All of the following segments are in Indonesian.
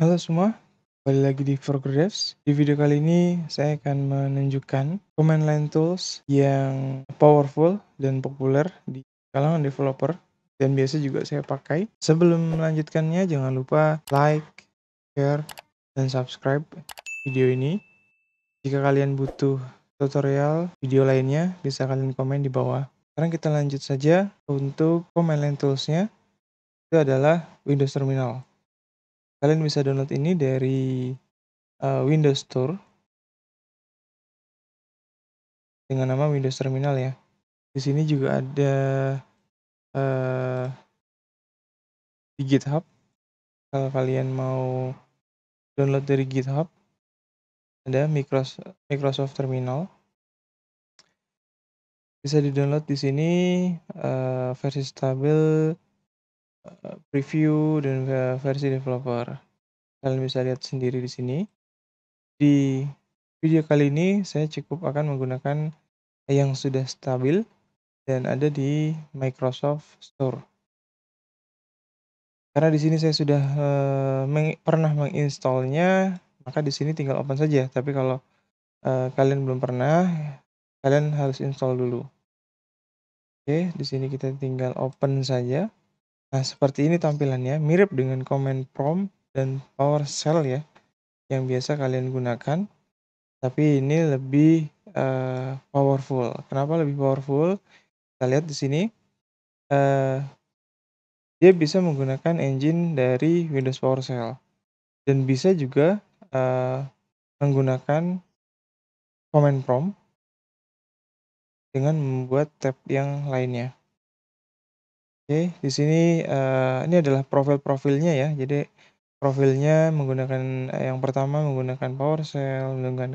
Halo semua, kembali lagi di Progress. Di video kali ini saya akan menunjukkan command line tools yang powerful dan populer di kalangan developer dan biasa juga saya pakai. Sebelum melanjutkannya jangan lupa like, share, dan subscribe video ini. Jika kalian butuh tutorial video lainnya bisa kalian komen di bawah. Sekarang kita lanjut saja untuk command line toolsnya. Itu adalah Windows Terminal. Kalian bisa download ini dari uh, Windows Store dengan nama Windows Terminal ya. Di sini juga ada uh, di GitHub. Kalau kalian mau download dari GitHub, ada Microsoft, Microsoft Terminal. Bisa di-download di sini uh, versi stabil preview dan versi developer. Kalian bisa lihat sendiri di sini. Di video kali ini saya cukup akan menggunakan yang sudah stabil dan ada di Microsoft Store. Karena di sini saya sudah uh, meng pernah menginstalnya, maka di sini tinggal open saja. Tapi kalau uh, kalian belum pernah, kalian harus install dulu. Oke, di sini kita tinggal open saja. Nah, seperti ini tampilannya, mirip dengan command prompt dan PowerShell ya, yang biasa kalian gunakan. Tapi ini lebih uh, powerful. Kenapa lebih powerful? Kita lihat di sini, uh, dia bisa menggunakan engine dari Windows PowerShell dan bisa juga uh, menggunakan command prompt dengan membuat tab yang lainnya. Oke, di sini, uh, ini adalah profil-profilnya ya. Jadi, profilnya menggunakan eh, yang pertama menggunakan PowerShell, menggunakan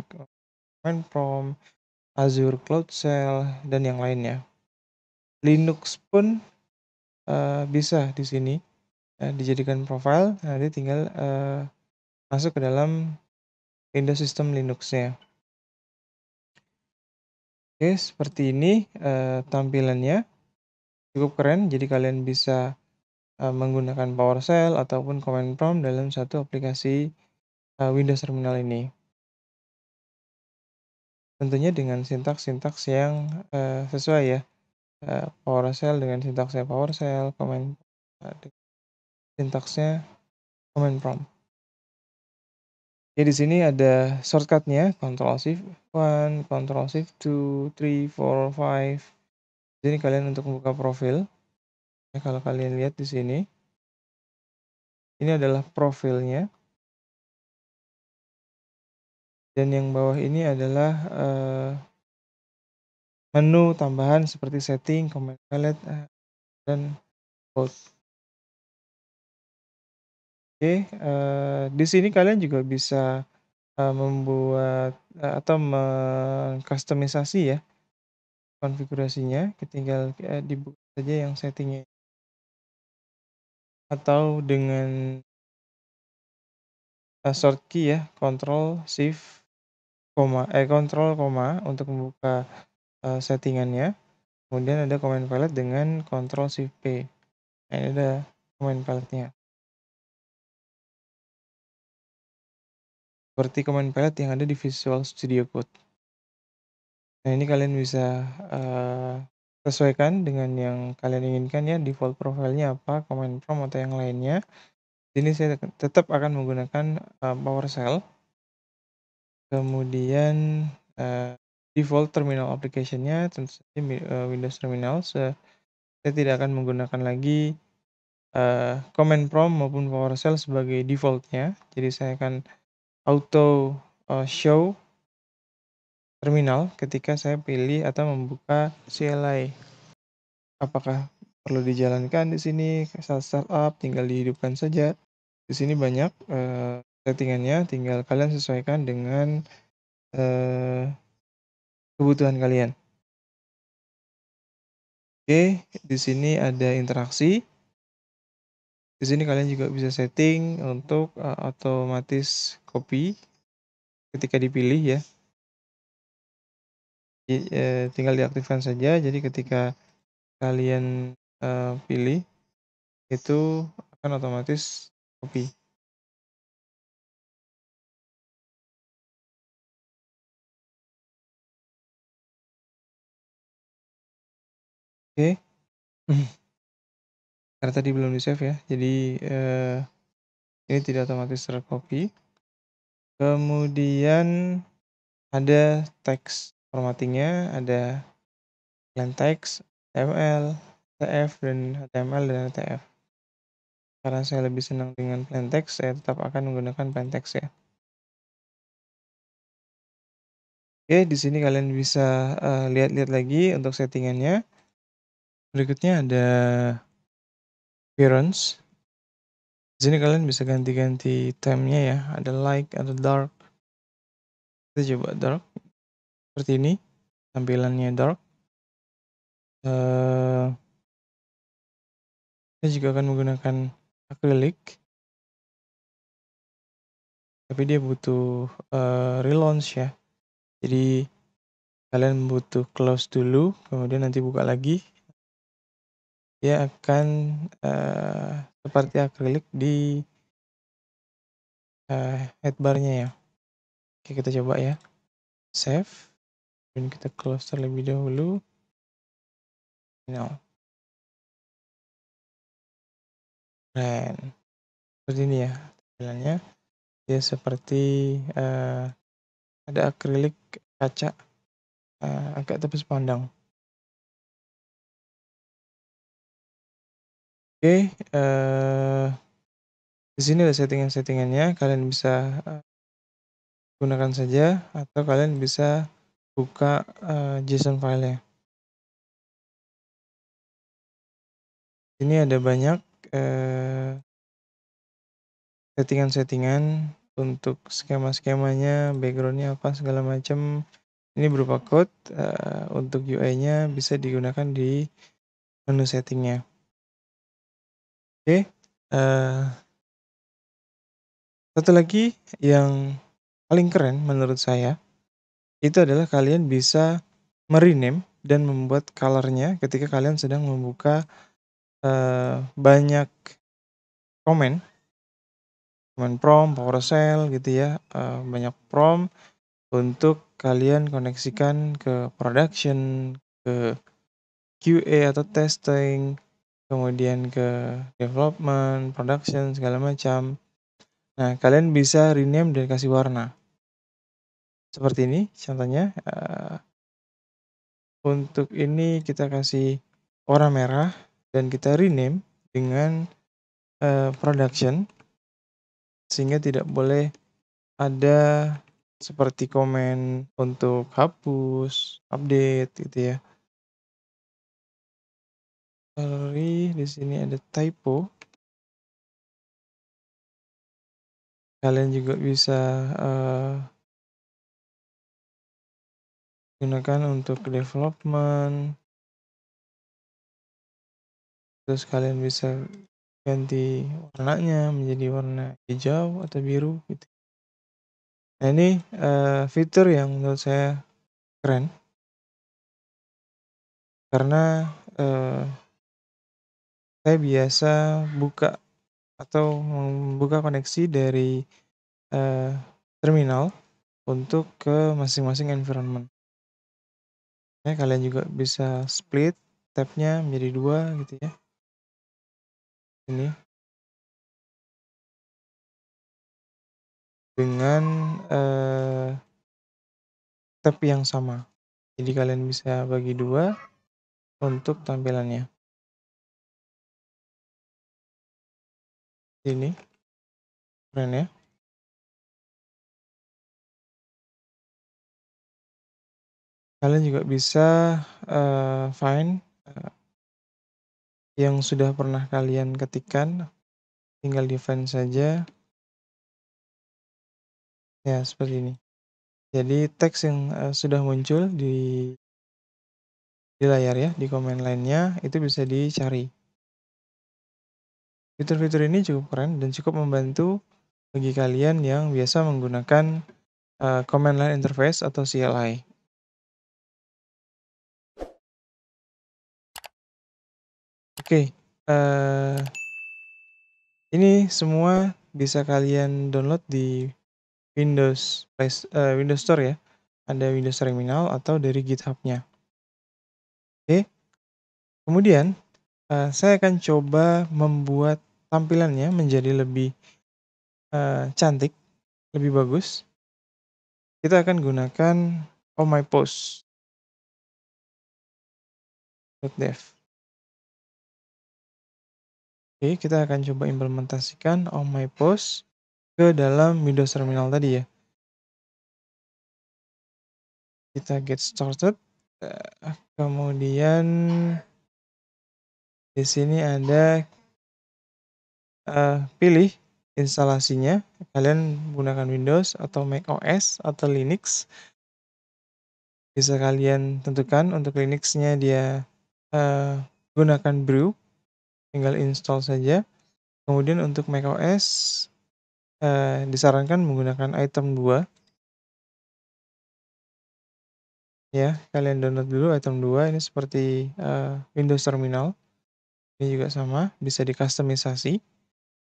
command prompt, Azure Cloud Shell, dan yang lainnya. Linux pun, uh, bisa di sini, dijadikan profile, nanti tinggal, uh, masuk ke dalam Windows System Linuxnya Oke, Oke, seperti ini, uh, tampilannya cukup keren. Jadi kalian bisa uh, menggunakan PowerShell ataupun command prompt dalam satu aplikasi uh, Windows Terminal ini. Tentunya dengan sintaks-sintaks yang uh, sesuai ya. Uh, PowerShell dengan sintaksnya PowerShell, command uh, sintaksnya command prompt. jadi di sini ada shortcutnya, Control Shift 1, Control Shift 2, 3, 4, 5, jadi kalian untuk membuka profil. Ya, kalau kalian lihat di sini, ini adalah profilnya. Dan yang bawah ini adalah uh, menu tambahan seperti setting, comment palette, uh, dan post. Oke, uh, di sini kalian juga bisa uh, membuat uh, atau mengkustomisasi ya konfigurasinya, tinggal eh, dibuka saja yang settingnya atau dengan short key ya, Control Shift koma eh Control koma untuk membuka eh, settingannya. Kemudian ada command palette dengan Control Shift P. Nah, ini ada command palette-nya. Seperti command palette yang ada di Visual Studio Code. Nah, ini kalian bisa, uh, sesuaikan dengan yang kalian inginkan ya, default profilnya apa, command prompt atau yang lainnya. Ini saya tetap akan menggunakan, uh, PowerShell. Kemudian, uh, default terminal application-nya tentu saja Windows Terminal, So, saya tidak akan menggunakan lagi, uh, command prompt maupun PowerShell sebagai default-nya. Jadi saya akan auto, uh, show terminal ketika saya pilih atau membuka CLI. Apakah perlu dijalankan di sini startup tinggal dihidupkan saja. Di sini banyak uh, settingannya, tinggal kalian sesuaikan dengan uh, kebutuhan kalian. Oke, di sini ada interaksi. Di sini kalian juga bisa setting untuk uh, otomatis copy ketika dipilih ya. Eh, tinggal diaktifkan saja. Jadi ketika kalian, eh, pilih, itu akan otomatis copy. Oke. Karena tadi belum di-save ya, jadi, eh, ini tidak otomatis tercopy. Kemudian ada teks formattingnya ada plain text, HTML, TF dan HTML dan TF. Karena saya lebih senang dengan plain text, saya tetap akan menggunakan plain text ya. Oke, di sini kalian bisa eh, lihat-lihat uh, lagi untuk settingannya. Berikutnya ada appearance. Di sini kalian bisa ganti-ganti theme-nya ya. Ada light, atau dark. Kita coba dark seperti ini tampilannya dark uh, eh, saya juga akan menggunakan acrylic tapi dia butuh uh, relaunch ya jadi kalian butuh close dulu kemudian nanti buka lagi dia akan uh, seperti akrilik di uh, headbarnya ya oke kita coba ya save dan kita close terlebih dahulu now Keren. seperti ini ya tampilannya dia seperti uh, ada akrilik kaca uh, agak tepis pandang oke okay, uh, eh, di sini ada settingan-settingannya kalian bisa uh, gunakan saja atau kalian bisa buka, uh, JSON file-nya. Ini ada banyak, settingan eh, settingan-settingan untuk skema-skemanya, backgroundnya apa segala macam. Ini berupa code, uh, untuk UI-nya bisa digunakan di menu settingnya. oke Oke, uh, satu lagi yang paling keren menurut saya itu adalah kalian bisa merename dan membuat colornya ketika kalian sedang membuka uh, banyak komen komen prom, PowerShell gitu ya, uh, banyak prom untuk kalian koneksikan ke production, ke QA atau testing, kemudian ke development, production segala macam. Nah, kalian bisa rename dan kasih warna seperti ini contohnya uh, untuk ini kita kasih warna merah dan kita rename dengan uh, production sehingga tidak boleh ada seperti komen untuk hapus, update gitu ya. Sorry, di sini ada typo. Kalian juga bisa uh, gunakan untuk development terus kalian bisa ganti warnanya menjadi warna hijau atau biru gitu nah ini uh, fitur yang menurut saya keren karena uh, saya biasa buka atau membuka koneksi dari uh, terminal untuk ke masing-masing environment ya kalian juga bisa split tabnya menjadi dua gitu ya ini dengan eh, tab yang sama jadi kalian bisa bagi dua untuk tampilannya ini keren ya Kalian juga bisa uh, find uh, yang sudah pernah kalian ketikkan, tinggal di find saja. Ya, seperti ini. Jadi teks yang uh, sudah muncul di di layar ya, di komen lainnya itu bisa dicari. Fitur-fitur ini cukup keren dan cukup membantu bagi kalian yang biasa menggunakan uh, command line interface atau CLI. Oke, uh, ini semua bisa kalian download di Windows uh, Windows Store ya, ada Windows Terminal atau dari GitHub-nya. Oke. Kemudian, uh, saya akan coba membuat tampilannya menjadi lebih, uh, cantik, lebih bagus. Kita akan gunakan Oh My Post. .dev. Oke, kita akan coba implementasikan on my post ke dalam Windows Terminal tadi ya. Kita get started. Eh, kemudian di sini ada uh, pilih instalasinya. Kalian gunakan Windows atau Mac OS atau Linux. Bisa kalian tentukan untuk Linuxnya dia uh, gunakan Brew tinggal install saja. Kemudian untuk macOS eh, disarankan menggunakan item 2. Ya, kalian download dulu item 2 ini seperti eh, Windows Terminal. Ini juga sama, bisa dikustomisasi.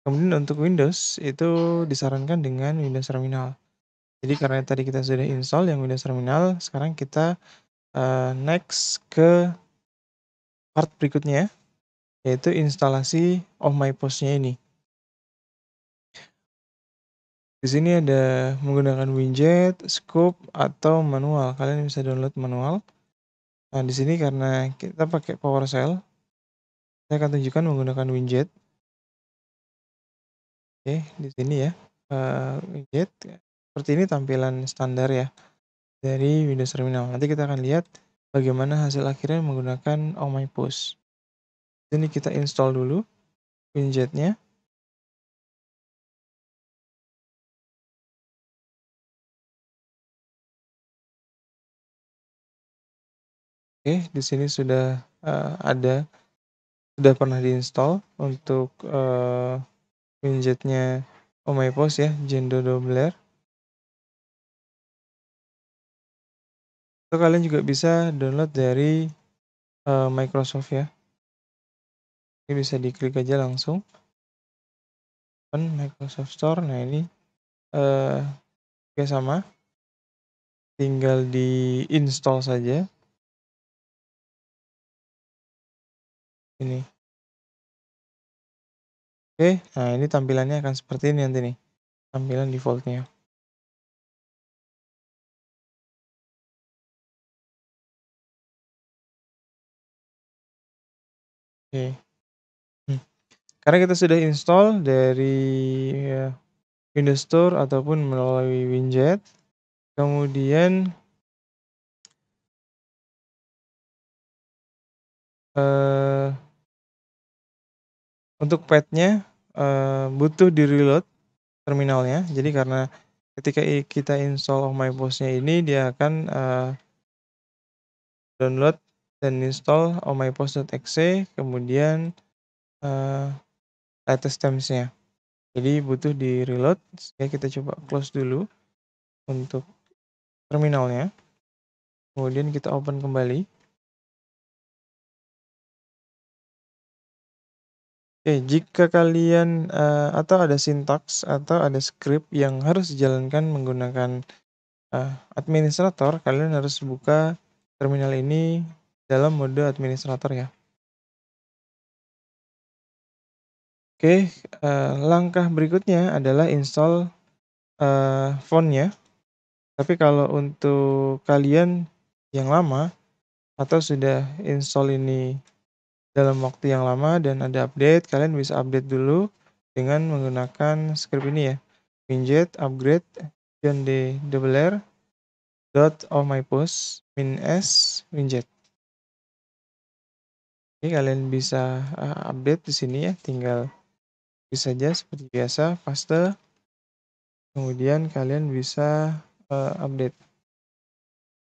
Kemudian untuk Windows itu disarankan dengan Windows Terminal. Jadi karena tadi kita sudah install yang Windows Terminal, sekarang kita uh, next ke part berikutnya ya yaitu instalasi of My post ini. Di sini ada menggunakan widget, scope, atau manual. Kalian bisa download manual. Nah, di sini karena kita pakai PowerShell, saya akan tunjukkan menggunakan widget. Oke, di sini ya. Uh, widget seperti ini tampilan standar ya dari Windows Terminal. Nanti kita akan lihat bagaimana hasil akhirnya menggunakan Oh My ini kita install dulu widgetnya. Oke, di sini sudah uh, ada, sudah pernah diinstall untuk uh, widgetnya Omaipos ya, Jendo Dobler. Atau kalian juga bisa download dari uh, Microsoft ya ini bisa diklik aja langsung open Microsoft Store nah ini eh, sama tinggal di install saja ini oke nah ini tampilannya akan seperti ini nanti nih tampilan defaultnya oke karena kita sudah install dari ya, Windows Store ataupun melalui Winjet. Kemudian uh, untuk padnya uh, butuh di reload terminalnya. Jadi karena ketika kita install Oh My Boss-nya ini dia akan uh, download dan install ohmypost.exe kemudian uh, atas timesnya. Jadi butuh di reload, ya kita coba close dulu untuk terminalnya. Kemudian kita open kembali. Oke, jika kalian uh, atau ada sintaks atau ada script yang harus dijalankan menggunakan uh, administrator, kalian harus buka terminal ini dalam mode administrator ya. Oke, uh, langkah berikutnya adalah install, uh, fontnya. Tapi kalau untuk kalian yang lama atau sudah install ini dalam waktu yang lama dan ada update, kalian bisa update dulu dengan menggunakan script ini ya, Winjet upgrade dan dot of my post min -s winjet. Oke, kalian bisa, uh, update di sini ya, tinggal bisa saja seperti biasa paste kemudian kalian bisa uh, update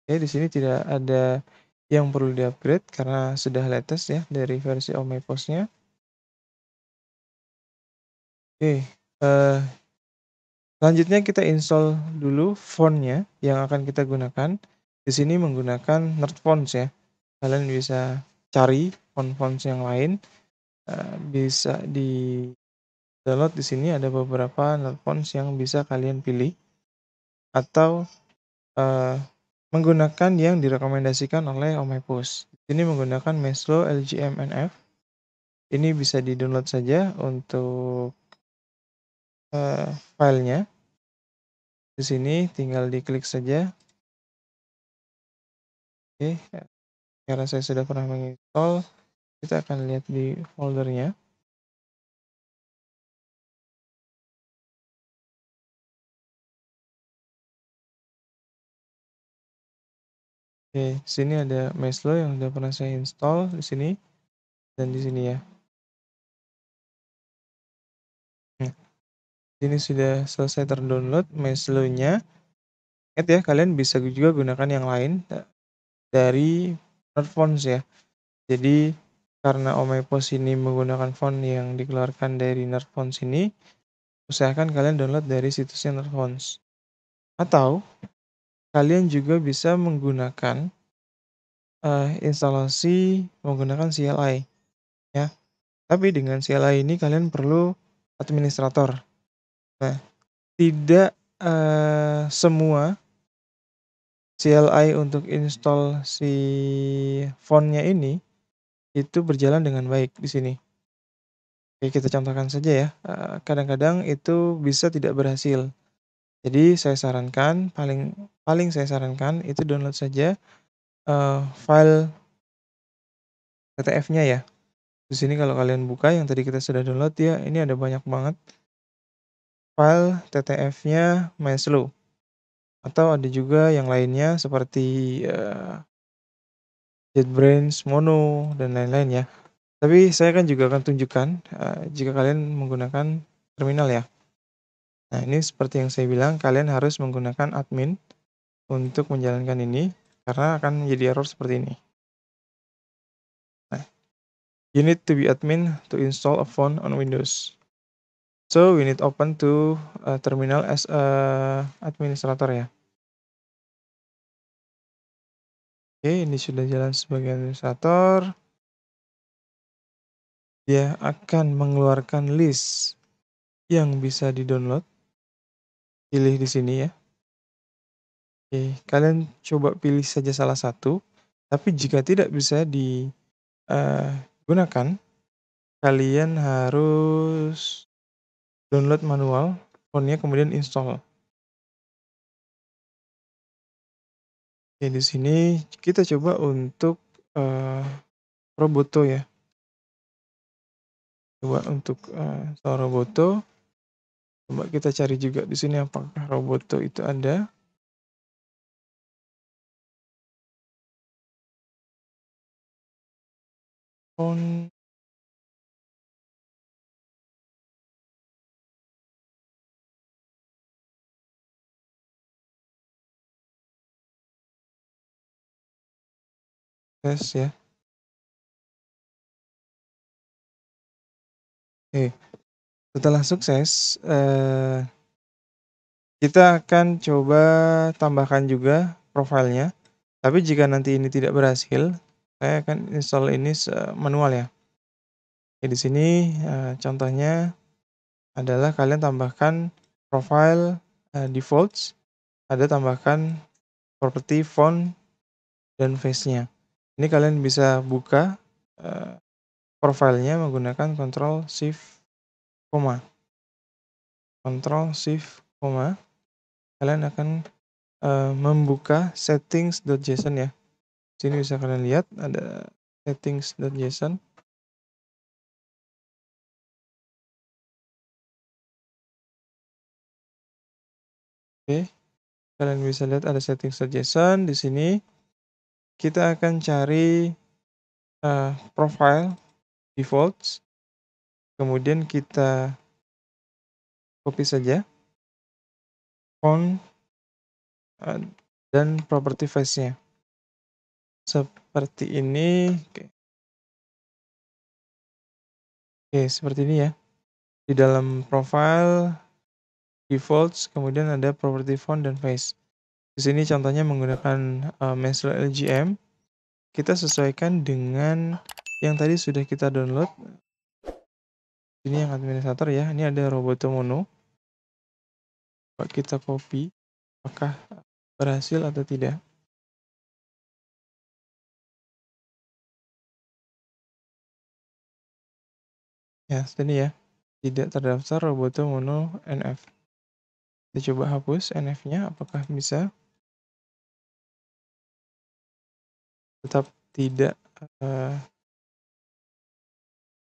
oke di sini tidak ada yang perlu diupgrade karena sudah latest ya dari versi Omepos-nya oke uh, selanjutnya kita install dulu fontnya yang akan kita gunakan di sini menggunakan nerd fonts ya kalian bisa cari font-fonts yang lain eh, bisa di download di sini ada beberapa not yang bisa kalian pilih atau uh, menggunakan yang direkomendasikan oleh Omepus. Ini menggunakan Meslo LGMNF. Ini bisa di-download saja untuk uh, filenya. Di sini tinggal diklik saja. Oke, ya. karena saya sudah pernah menginstall, kita akan lihat di foldernya. Oke, sini ada Meslo yang udah pernah saya install di sini dan di sini ya. Nah, ini sudah selesai terdownload Meslo-nya. Ingat ya, kalian bisa juga gunakan yang lain dari Fonts ya. Jadi karena Omepos ini menggunakan font yang dikeluarkan dari Nerdfonts ini, usahakan kalian download dari situsnya Nerdfonts. Atau Kalian juga bisa menggunakan uh, instalasi menggunakan CLI ya. Tapi dengan CLI ini kalian perlu administrator. Nah, tidak uh, semua CLI untuk install si fontnya ini itu berjalan dengan baik di sini. Oke, kita contohkan saja ya. Eh, kadang-kadang itu bisa tidak berhasil. Jadi saya sarankan paling paling saya sarankan itu download saja uh, file PTF-nya ya. Di sini kalau kalian buka yang tadi kita sudah download ya, ini ada banyak banget file TTF-nya Maslow. Atau ada juga yang lainnya seperti uh, JetBrains, Mono, dan lain-lain ya. Tapi saya kan juga akan tunjukkan uh, jika kalian menggunakan terminal ya. Nah ini seperti yang saya bilang, kalian harus menggunakan admin untuk menjalankan ini karena akan menjadi error seperti ini. Nah, you need to be admin to install a phone on Windows. So we need open to a uh, terminal as a administrator ya. Oke, ini sudah jalan sebagai administrator. Dia akan mengeluarkan list yang bisa di-download. Pilih di sini ya. Oke, kalian coba pilih saja salah satu, tapi jika tidak bisa digunakan eh, kalian harus download manual fontnya kemudian install. Oke, di sini kita coba untuk, uh, eh, Roboto ya. Coba untuk, uh, eh, soal Roboto, coba kita cari juga di sini apakah Roboto itu ada. tahun tes ya. Oke, setelah sukses, eh, kita akan coba tambahkan juga profilnya. Tapi jika nanti ini tidak berhasil, saya akan install ini manual ya. Oke, di sini eh, contohnya adalah kalian tambahkan profile eh, defaults, ada tambahkan property font dan face-nya. Ini kalian bisa buka eh, profilnya menggunakan Ctrl Shift koma. Ctrl Shift koma. Kalian akan membuka settings.json ya sini bisa kalian lihat ada settings.json Oke, kalian bisa lihat ada settings.json di sini. Kita akan cari uh, profile defaults. Kemudian kita copy saja font eh, dan property face-nya. Seperti ini, oke. Oke, seperti ini ya. Di dalam profile, defaults, kemudian ada property font dan face. Di sini contohnya menggunakan uh, eh, LGM. Kita sesuaikan dengan yang tadi sudah kita download. Ini yang administrator ya, ini ada Roboto Mono. kita copy, apakah berhasil atau tidak. Ya, sini ya. Tidak terdaftar Roboto Mono NF. Kita coba hapus NF-nya, apakah bisa? Tetap tidak uh,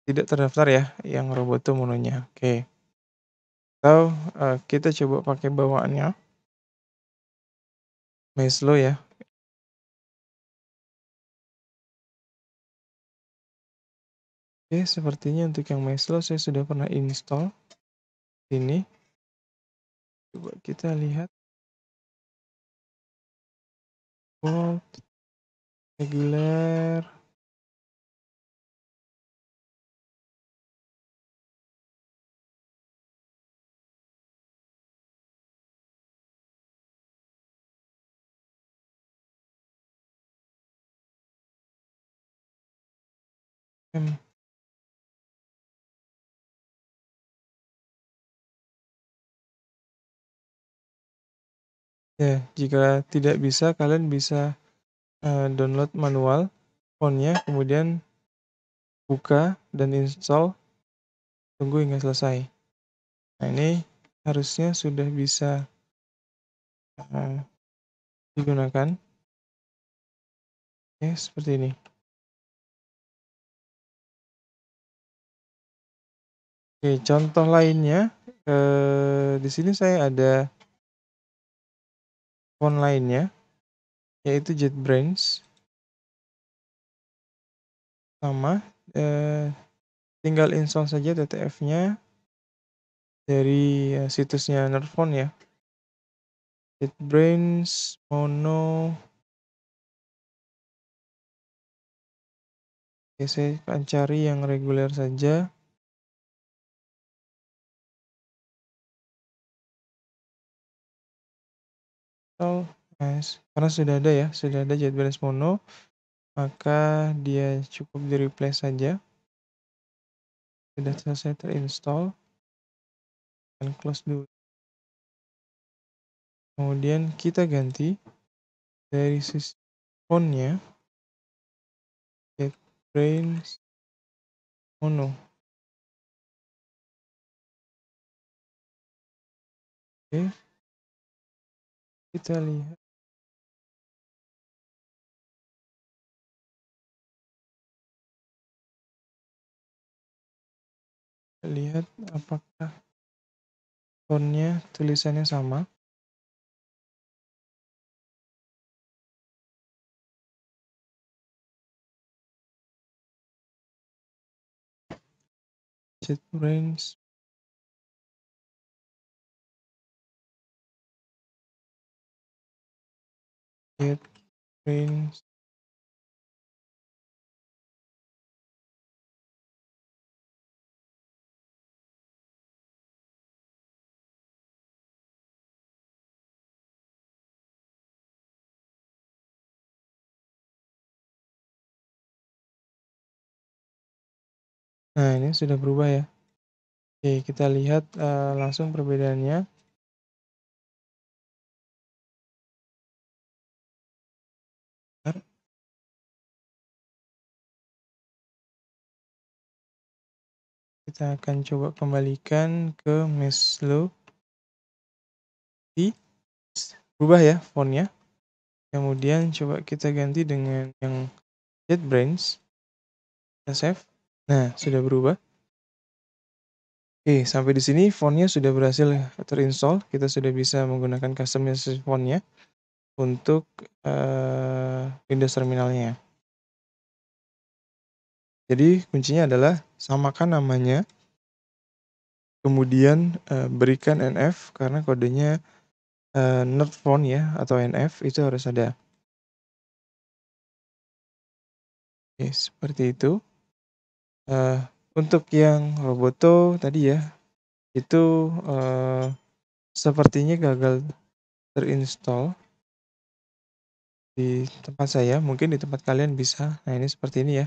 tidak terdaftar ya yang Roboto Mononya. Oke. Okay. Atau uh, kita coba pakai bawaannya. Meslo ya, Oke, sepertinya untuk yang Maestro saya sudah pernah install. Ini. Coba kita lihat. Volt. Regular. Hmm. Ya, jika tidak bisa, kalian bisa uh, download manual fontnya, kemudian buka dan install, tunggu hingga selesai. Nah, ini harusnya sudah bisa uh, digunakan. Ya, seperti ini. Oke, contoh lainnya, eh, di sini saya ada font lainnya yaitu JetBrains sama eh, tinggal install saja TTF-nya dari ya, situsnya Nerdfont ya JetBrains Mono Oke, saya akan cari yang reguler saja. Atau S karena sudah ada ya, sudah ada JetBrains Mono, maka dia cukup di-replace saja. Sudah selesai terinstall. Dan close dulu. Kemudian kita ganti dari sisi fontnya JetBrains Mono. Oke. Okay kita gitu ya. lihat lihat apakah fontnya tulisannya sama set range get Nah, ini sudah berubah ya. Oke, kita lihat, uh, langsung perbedaannya. Kita akan coba kembalikan ke Meslo. Di berubah ya fontnya. Kemudian coba kita ganti dengan yang JetBrains. Kita save. Nah, sudah berubah. Oke, sampai di sini fontnya sudah berhasil terinstall. Kita sudah bisa menggunakan custom font fontnya untuk uh, Windows terminalnya. Jadi kuncinya adalah samakan namanya, kemudian uh, berikan NF karena kodenya uh, not found ya atau NF itu harus ada. Oke, seperti itu. Uh, untuk yang Roboto tadi ya, itu uh, sepertinya gagal terinstall di tempat saya. Mungkin di tempat kalian bisa. Nah, ini seperti ini ya.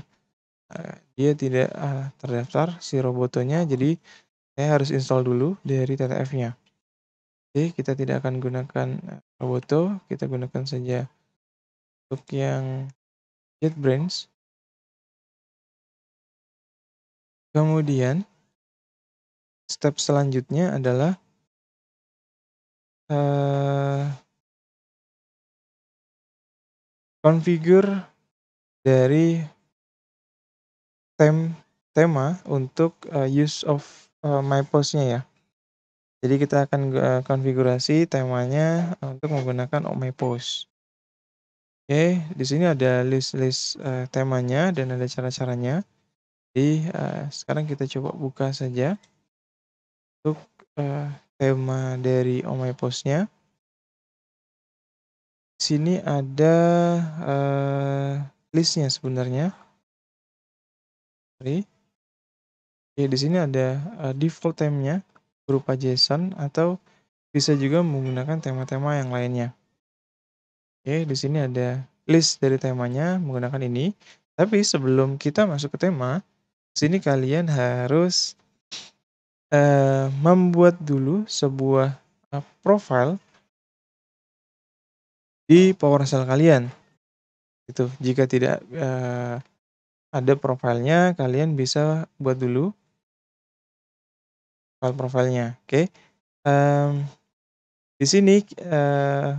Eh, dia tidak eh, terdaftar si robotonya jadi saya harus install dulu dari TTF-nya. Jadi kita tidak akan gunakan eh, roboto, kita gunakan saja untuk yang JetBrains. Kemudian step selanjutnya adalah uh, configure dari tem tema untuk uh, use of uh, my postnya ya. Jadi kita akan uh, konfigurasi temanya untuk menggunakan oh my post. Oke, okay, di sini ada list-list uh, temanya dan ada cara-caranya. Jadi uh, sekarang kita coba buka saja untuk uh, tema dari oh my postnya. Di sini ada uh, listnya sebenarnya directory. Iya, Oke, di sini ada uh, default theme-nya berupa JSON atau bisa juga menggunakan tema-tema yang lainnya. Oke, di sini ada list dari temanya menggunakan ini. Tapi sebelum kita masuk ke tema, di sini kalian harus uh, membuat dulu sebuah uh, profile di PowerShell kalian. Itu jika tidak uh, ada profilnya, kalian bisa buat dulu file profilnya. Oke, okay. um, di sini uh,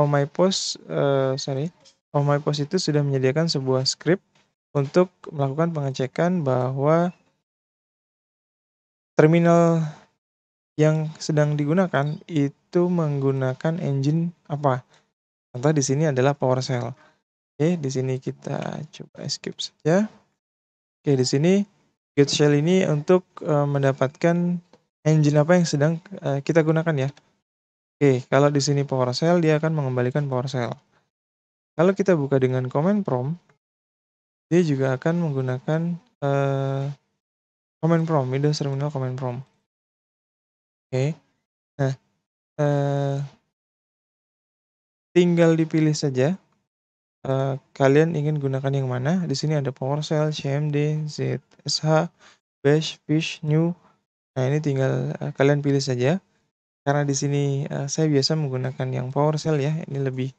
Oh My Post, uh, sorry, Oh My Post itu sudah menyediakan sebuah script untuk melakukan pengecekan bahwa terminal yang sedang digunakan itu menggunakan engine apa? Contoh di sini adalah PowerShell. Oke, di sini kita coba escape saja. Oke, di sini get shell ini untuk uh, mendapatkan engine apa yang sedang uh, kita gunakan ya. Oke, kalau di sini power shell dia akan mengembalikan power shell. Kalau kita buka dengan command prompt, dia juga akan menggunakan uh, command prompt, Windows Terminal command prompt. Oke. Nah, uh, tinggal dipilih saja uh, kalian ingin gunakan yang mana? Di sini ada PowerShell, CMD, ZSH, Bash, Fish, New. Nah, ini tinggal, uh, kalian pilih saja. Karena di sini, uh, saya biasa menggunakan yang PowerShell ya, ini lebih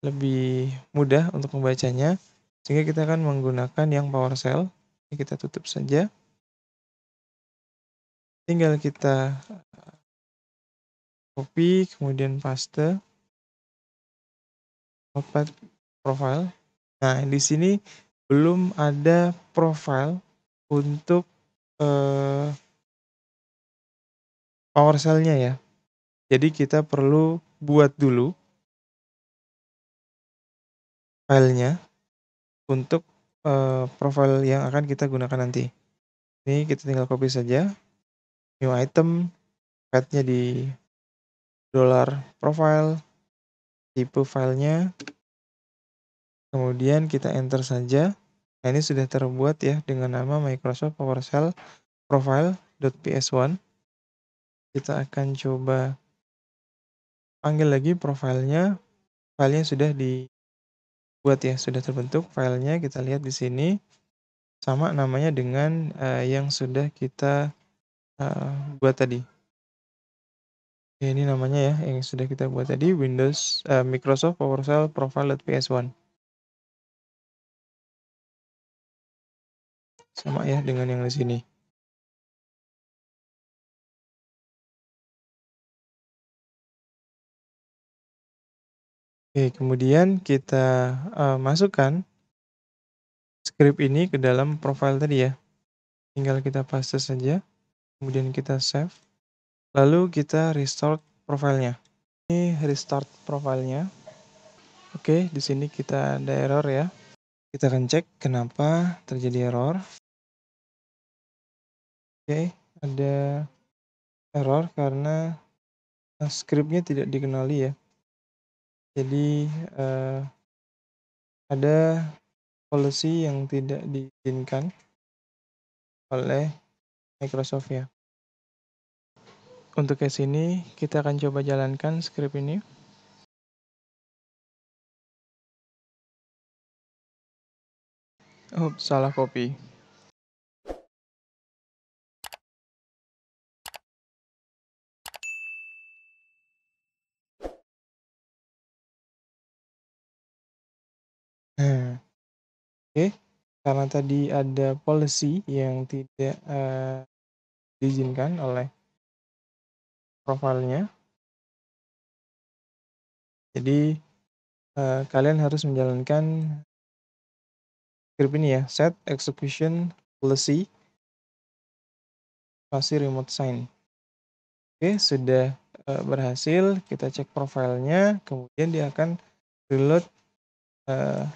lebih mudah untuk membacanya, sehingga kita akan menggunakan yang PowerShell. Ini kita tutup saja. Tinggal kita copy, kemudian paste. Notepad profile. Nah, di sini belum ada profile untuk eh, powershell ya. Jadi kita perlu buat dulu filenya untuk eh, profile yang akan kita gunakan nanti. Ini kita tinggal copy saja. New item, pad-nya di dollar profile tipe filenya kemudian kita enter saja nah ini sudah terbuat ya dengan nama Microsoft PowerShell profile.ps1 kita akan coba panggil lagi profilnya filenya sudah dibuat ya sudah terbentuk filenya kita lihat di sini sama namanya dengan uh, yang sudah kita uh, buat tadi Ya, ini namanya ya yang sudah kita buat tadi Windows uh, Microsoft PowerShell Profile PS1. Sama ya dengan yang di sini. Oke, kemudian kita uh, masukkan script ini ke dalam profile tadi ya. Tinggal kita paste saja, kemudian kita save lalu kita restart profilnya ini restart profilnya oke di sini kita ada error ya kita akan cek kenapa terjadi error oke ada error karena eh, scriptnya tidak dikenali ya jadi eh, ada policy yang tidak diizinkan oleh Microsoft ya untuk case ini kita akan coba jalankan script ini. Oh, salah copy. Nah, oke, okay. karena tadi ada policy yang tidak uh, diizinkan oleh profilnya. Jadi eh, kalian harus menjalankan script ini ya, set execution policy pasti remote sign. Oke, sudah eh, berhasil. Kita cek profilnya, kemudian dia akan reload eh,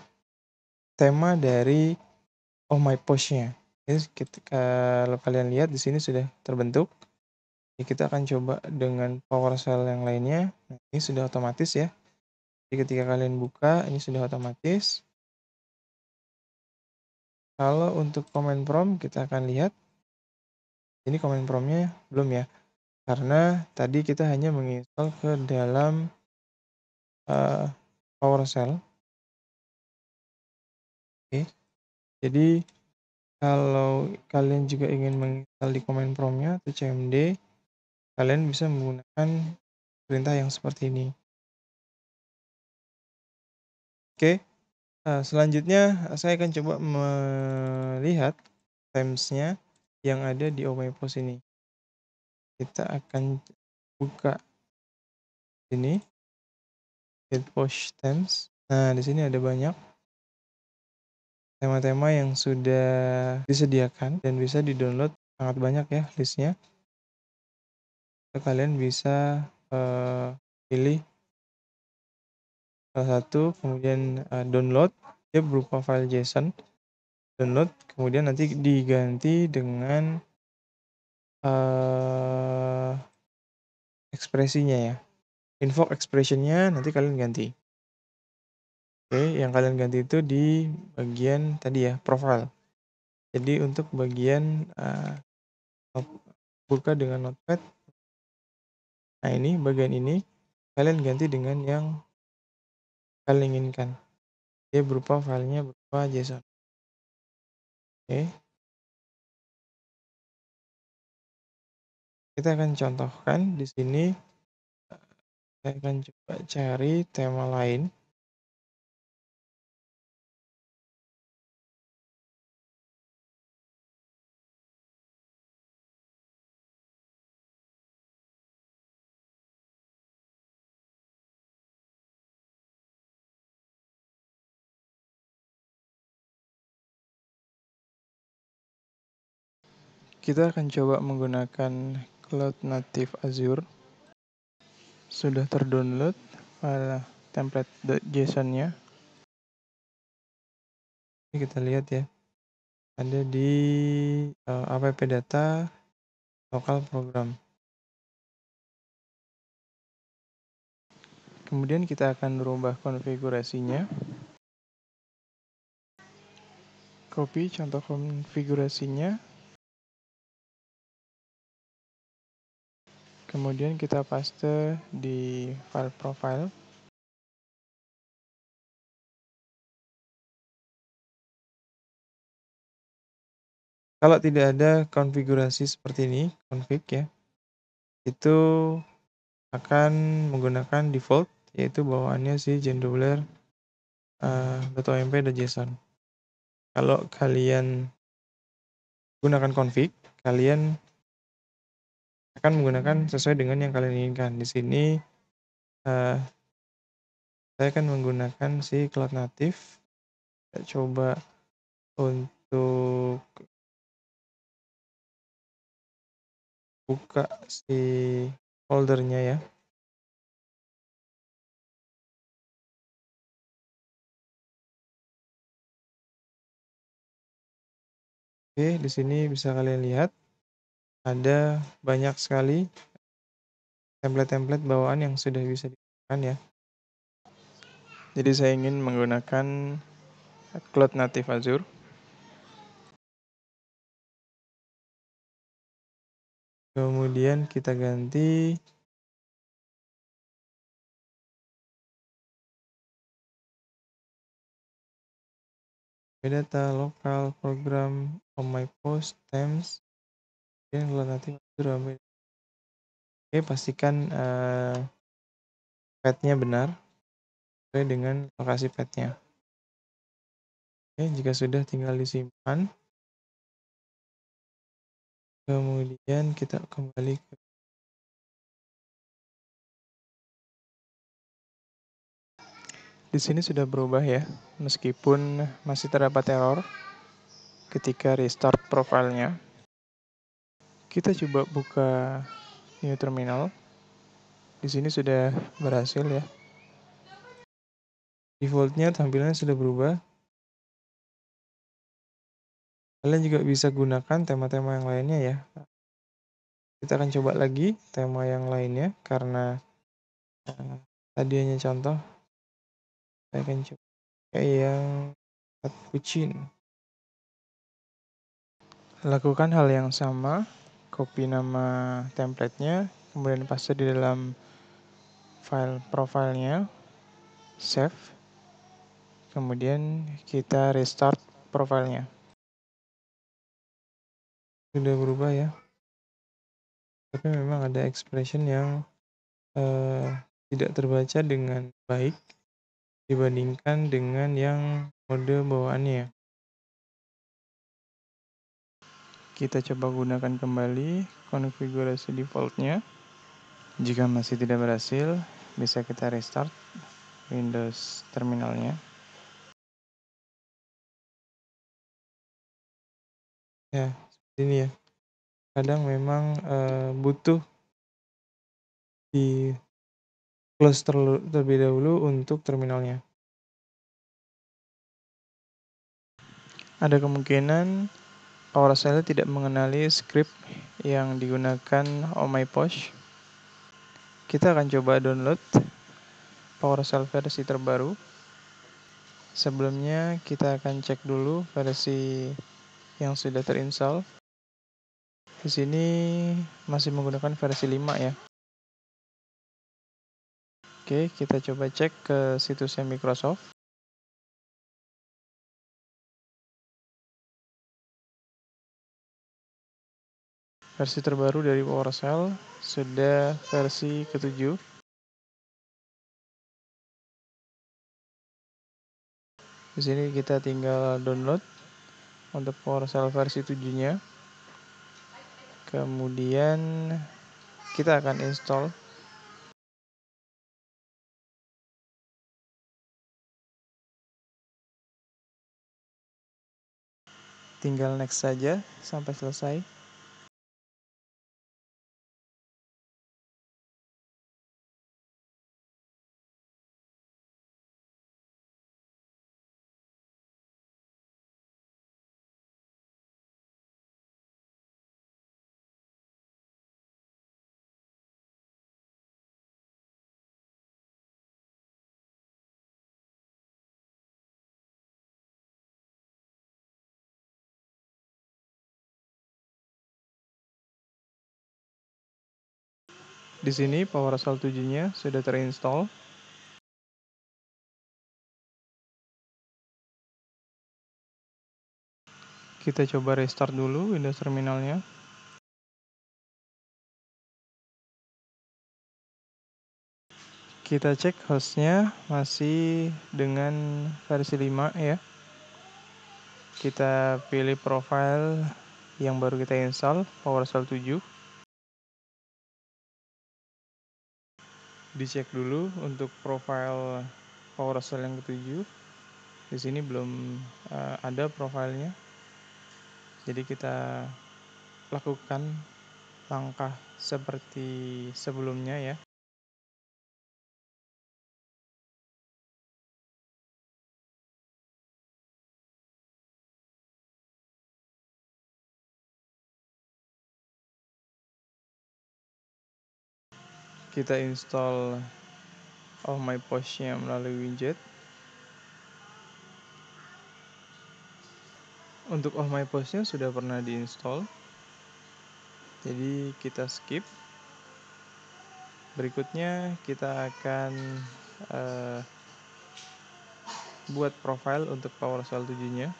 tema dari Oh My Post-nya. Jadi, kita, kalau kalian lihat di sini sudah terbentuk. Jadi kita akan coba dengan PowerShell yang lainnya. Nah, ini sudah otomatis ya. Jadi ketika kalian buka, ini sudah otomatis. Kalau untuk command prompt, kita akan lihat. Ini command promptnya belum ya. Karena tadi kita hanya menginstal ke dalam uh, eh, PowerShell. Oke. Jadi kalau kalian juga ingin menginstal di command promptnya atau cmd Kalian bisa menggunakan perintah yang seperti ini. Oke, nah, selanjutnya eh, saya akan coba melihat timesnya yang ada di omepos ini. Kita akan buka ini hit post times. Nah, di sini ada banyak tema-tema yang sudah disediakan dan bisa di download sangat banyak ya listnya kalian bisa uh, pilih salah satu kemudian uh, download dia berupa file JSON download kemudian nanti diganti dengan uh, ekspresinya ya info expressionnya nanti kalian ganti oke okay, yang kalian ganti itu di bagian tadi ya profile jadi untuk bagian uh, buka dengan notepad Nah ini bagian ini kalian ganti dengan yang kalian inginkan. Dia berupa filenya berupa JSON. Oke. Kita akan contohkan di sini. Saya akan coba cari tema lain. Kita akan coba menggunakan Cloud Native Azure. Sudah terdownload file template json nya Kita lihat ya. Ada di uh, eh, app data lokal program. Kemudian kita akan merubah konfigurasinya. Copy contoh konfigurasinya Kemudian kita paste di file profile. Kalau tidak ada konfigurasi seperti ini, config ya, itu akan menggunakan default yaitu bawaannya si .omp eh, dan json Kalau kalian gunakan config, kalian silahkan menggunakan sesuai dengan yang kalian inginkan. Di sini uh, saya akan menggunakan si cloud native. Saya coba untuk buka si foldernya ya. Oke, di sini bisa kalian lihat ada banyak sekali template-template bawaan yang sudah bisa digunakan ya. Jadi saya ingin menggunakan Cloud Native Azure. Kemudian kita ganti data lokal program on my post times Kemudian kalau nanti itu ramai. Oke, pastikan uh, benar sesuai dengan lokasi catnya. Oke, jika sudah tinggal disimpan. Kemudian kita kembali ke Di sini sudah berubah ya, meskipun masih terdapat error ketika restart profilnya. Kita coba buka new terminal. Di sini sudah berhasil ya. Defaultnya tampilannya sudah berubah. Kalian juga bisa gunakan tema-tema yang lainnya ya. Kita akan coba lagi tema yang lainnya karena eh, tadinya contoh. Saya akan coba kayak yang Pucin. Lakukan hal yang sama copy nama templatenya, kemudian paste di dalam file profilnya, save, kemudian kita restart profilnya. Sudah berubah ya. Tapi memang ada expression yang eh, tidak terbaca dengan baik dibandingkan dengan yang mode bawaannya. Kita coba gunakan kembali konfigurasi defaultnya. Jika masih tidak berhasil, bisa kita restart Windows terminalnya. Ya, seperti ini ya. Kadang memang uh, butuh di close terlebih dahulu untuk terminalnya. Ada kemungkinan PowerShell tidak mengenali script yang digunakan my Posh. Kita akan coba download PowerShell versi terbaru. Sebelumnya kita akan cek dulu versi yang sudah terinstall. Di sini masih menggunakan versi 5 ya. Oke, kita coba cek ke situsnya Microsoft. versi terbaru dari PowerShell sudah versi ketujuh. Di sini kita tinggal download untuk PowerShell versi 7-nya. Kemudian kita akan install tinggal next saja sampai selesai Di sini PowerShell 7-nya sudah terinstall. Kita coba restart dulu Windows terminalnya. Kita cek hostnya masih dengan versi 5 ya. Kita pilih profile yang baru kita install, PowerShell 7. dicek dulu untuk profil power cell yang ketujuh di sini belum uh, ada profilnya jadi kita lakukan langkah seperti sebelumnya ya kita install oh my postnya melalui widget untuk oh my postnya sudah pernah diinstall jadi kita skip berikutnya kita akan uh, buat profile untuk PowerShell 7 nya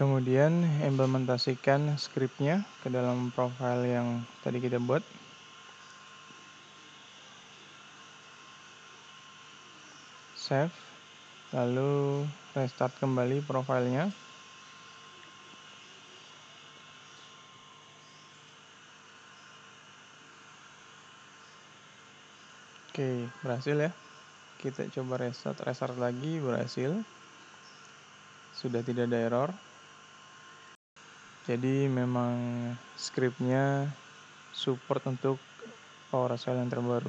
kemudian implementasikan scriptnya ke dalam profile yang tadi kita buat save lalu restart kembali profilnya Oke, berhasil ya. Kita coba restart, restart lagi, berhasil. Sudah tidak ada error jadi memang skripnya support untuk Power yang terbaru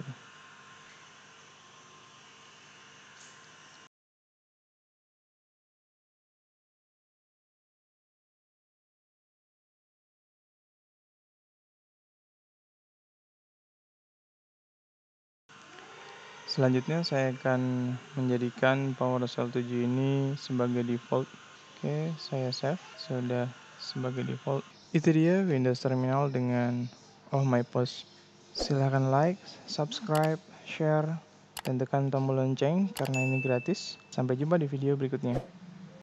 Selanjutnya saya akan menjadikan PowerShell 7 ini sebagai default. Oke, saya save. Sudah sebagai default. Itu dia Windows Terminal dengan Oh My Post. Silahkan like, subscribe, share, dan tekan tombol lonceng karena ini gratis. Sampai jumpa di video berikutnya.